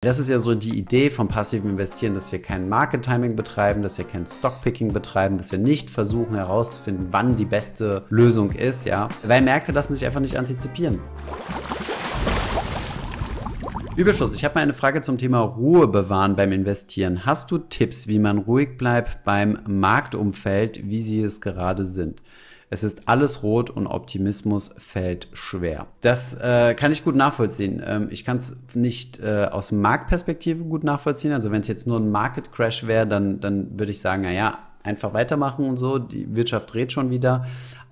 Das ist ja so die Idee vom passiven Investieren, dass wir kein Market Timing betreiben, dass wir kein Stockpicking betreiben, dass wir nicht versuchen herauszufinden, wann die beste Lösung ist, ja, weil Märkte lassen sich einfach nicht antizipieren. Überschluss, ich habe mal eine Frage zum Thema Ruhe bewahren beim Investieren. Hast du Tipps, wie man ruhig bleibt beim Marktumfeld, wie sie es gerade sind? Es ist alles rot und Optimismus fällt schwer. Das äh, kann ich gut nachvollziehen. Ähm, ich kann es nicht äh, aus Marktperspektive gut nachvollziehen. Also wenn es jetzt nur ein Market Crash wäre, dann, dann würde ich sagen, naja, einfach weitermachen und so. Die Wirtschaft dreht schon wieder.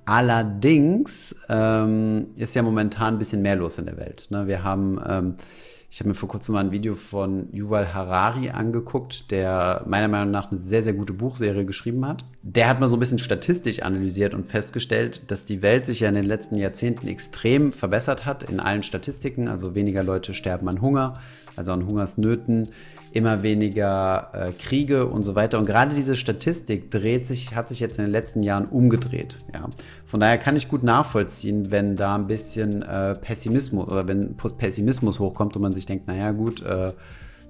Allerdings ähm, ist ja momentan ein bisschen mehr los in der Welt. Ne? Wir haben ähm, ich habe mir vor kurzem mal ein Video von Yuval Harari angeguckt, der meiner Meinung nach eine sehr, sehr gute Buchserie geschrieben hat. Der hat mal so ein bisschen statistisch analysiert und festgestellt, dass die Welt sich ja in den letzten Jahrzehnten extrem verbessert hat in allen Statistiken. Also weniger Leute sterben an Hunger, also an Hungersnöten, immer weniger äh, Kriege und so weiter. Und gerade diese Statistik dreht sich, hat sich jetzt in den letzten Jahren umgedreht. Ja. Von daher kann ich gut nachvollziehen, wenn da ein bisschen äh, Pessimismus oder wenn Pessimismus hochkommt und man sich denkt, naja gut, äh,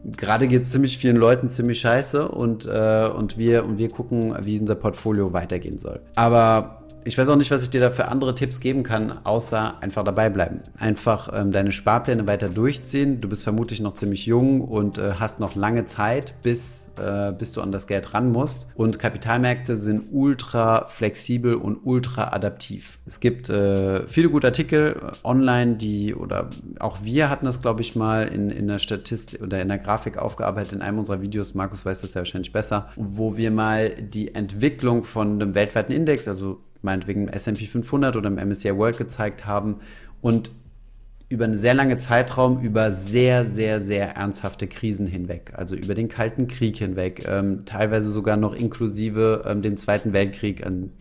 gerade geht es ziemlich vielen Leuten ziemlich scheiße und, äh, und, wir, und wir gucken, wie unser Portfolio weitergehen soll. Aber ich weiß auch nicht, was ich dir da für andere Tipps geben kann, außer einfach dabei bleiben. Einfach ähm, deine Sparpläne weiter durchziehen. Du bist vermutlich noch ziemlich jung und äh, hast noch lange Zeit, bis, äh, bis du an das Geld ran musst. Und Kapitalmärkte sind ultra flexibel und ultra adaptiv. Es gibt äh, viele gute Artikel online, die oder auch wir hatten das, glaube ich, mal in, in der Statistik oder in der Grafik aufgearbeitet in einem unserer Videos. Markus weiß das ja wahrscheinlich besser, wo wir mal die Entwicklung von einem weltweiten Index, also meinetwegen im S&P 500 oder im MSCI World gezeigt haben und über einen sehr langen Zeitraum über sehr, sehr, sehr ernsthafte Krisen hinweg. Also über den Kalten Krieg hinweg, ähm, teilweise sogar noch inklusive ähm, dem Zweiten Weltkrieg ähm,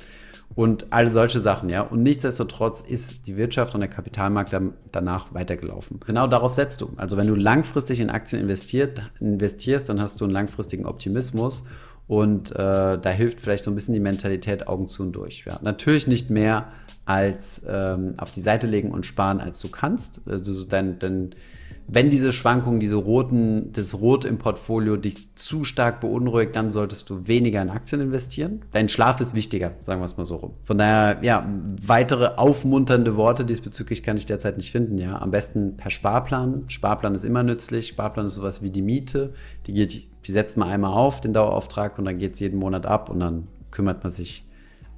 und all solche Sachen, ja. Und nichtsdestotrotz ist die Wirtschaft und der Kapitalmarkt dann, danach weitergelaufen. Genau darauf setzt du. Also wenn du langfristig in Aktien investiert, investierst, dann hast du einen langfristigen Optimismus und äh, da hilft vielleicht so ein bisschen die Mentalität Augen zu und durch. Ja. Natürlich nicht mehr als ähm, auf die Seite legen und sparen, als du kannst. Also dein, dein wenn diese Schwankungen, diese roten, das Rot im Portfolio dich zu stark beunruhigt, dann solltest du weniger in Aktien investieren. Dein Schlaf ist wichtiger, sagen wir es mal so rum. Von daher, ja, weitere aufmunternde Worte diesbezüglich kann ich derzeit nicht finden, ja. Am besten per Sparplan. Sparplan ist immer nützlich. Sparplan ist sowas wie die Miete. Die geht, die setzt man einmal auf, den Dauerauftrag, und dann geht es jeden Monat ab und dann kümmert man sich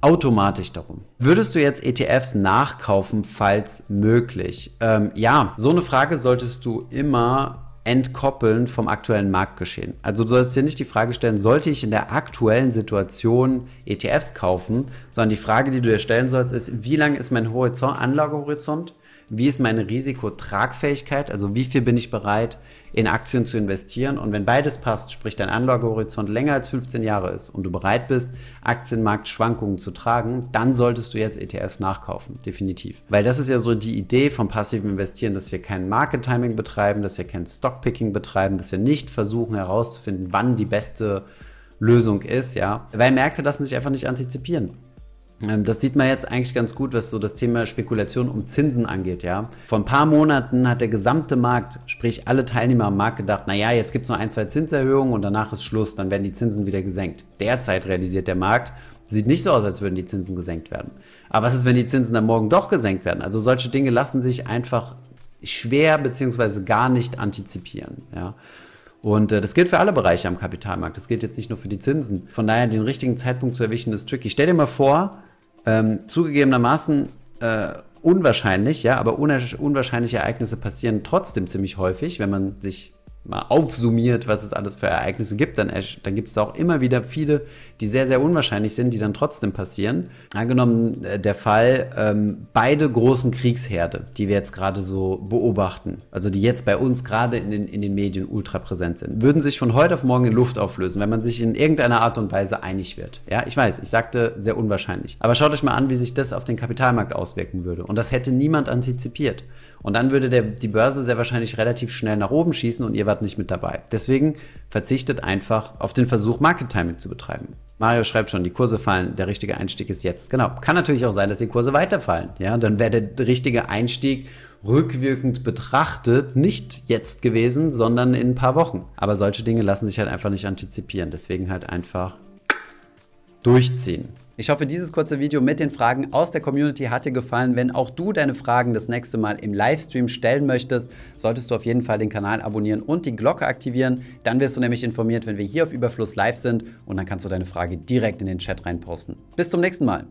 automatisch darum. Würdest du jetzt ETFs nachkaufen, falls möglich? Ähm, ja, so eine Frage solltest du immer entkoppeln vom aktuellen Marktgeschehen. Also du sollst dir nicht die Frage stellen, sollte ich in der aktuellen Situation ETFs kaufen, sondern die Frage, die du dir stellen sollst, ist, wie lang ist mein Horizont, Anlagehorizont? wie ist meine Risikotragfähigkeit, also wie viel bin ich bereit, in Aktien zu investieren. Und wenn beides passt, sprich dein Anlagehorizont länger als 15 Jahre ist und du bereit bist, Aktienmarktschwankungen zu tragen, dann solltest du jetzt ETS nachkaufen, definitiv. Weil das ist ja so die Idee vom passiven Investieren, dass wir kein Market Timing betreiben, dass wir kein Stockpicking betreiben, dass wir nicht versuchen herauszufinden, wann die beste Lösung ist, ja. Weil Märkte lassen sich einfach nicht antizipieren. Ähm, das sieht man jetzt eigentlich ganz gut, was so das Thema Spekulation um Zinsen angeht, ja. Vor ein paar Monaten hat der gesamte Markt, sprich alle Teilnehmer am Markt gedacht, naja, jetzt gibt es noch ein, zwei Zinserhöhungen und danach ist Schluss, dann werden die Zinsen wieder gesenkt. Derzeit realisiert der Markt, sieht nicht so aus, als würden die Zinsen gesenkt werden. Aber was ist, wenn die Zinsen dann morgen doch gesenkt werden? Also solche Dinge lassen sich einfach schwer beziehungsweise gar nicht antizipieren, ja. Und äh, das gilt für alle Bereiche am Kapitalmarkt. Das gilt jetzt nicht nur für die Zinsen. Von daher, den richtigen Zeitpunkt zu erwischen, ist tricky. Stell dir mal vor, ähm, zugegebenermaßen äh, unwahrscheinlich, ja, aber unwahrscheinliche Ereignisse passieren trotzdem ziemlich häufig, wenn man sich mal aufsummiert, was es alles für Ereignisse gibt, dann, dann gibt es auch immer wieder viele, die sehr, sehr unwahrscheinlich sind, die dann trotzdem passieren. Angenommen äh, der Fall, ähm, beide großen Kriegsherde, die wir jetzt gerade so beobachten, also die jetzt bei uns gerade in den, in den Medien ultra präsent sind, würden sich von heute auf morgen in Luft auflösen, wenn man sich in irgendeiner Art und Weise einig wird. Ja, ich weiß, ich sagte sehr unwahrscheinlich. Aber schaut euch mal an, wie sich das auf den Kapitalmarkt auswirken würde. Und das hätte niemand antizipiert. Und dann würde der, die Börse sehr wahrscheinlich relativ schnell nach oben schießen und ihr wart nicht mit dabei. Deswegen verzichtet einfach auf den Versuch, Market Timing zu betreiben. Mario schreibt schon, die Kurse fallen, der richtige Einstieg ist jetzt. Genau. Kann natürlich auch sein, dass die Kurse weiterfallen. Ja, dann wäre der richtige Einstieg rückwirkend betrachtet nicht jetzt gewesen, sondern in ein paar Wochen. Aber solche Dinge lassen sich halt einfach nicht antizipieren. Deswegen halt einfach durchziehen. Ich hoffe, dieses kurze Video mit den Fragen aus der Community hat dir gefallen. Wenn auch du deine Fragen das nächste Mal im Livestream stellen möchtest, solltest du auf jeden Fall den Kanal abonnieren und die Glocke aktivieren. Dann wirst du nämlich informiert, wenn wir hier auf Überfluss live sind und dann kannst du deine Frage direkt in den Chat reinposten. Bis zum nächsten Mal.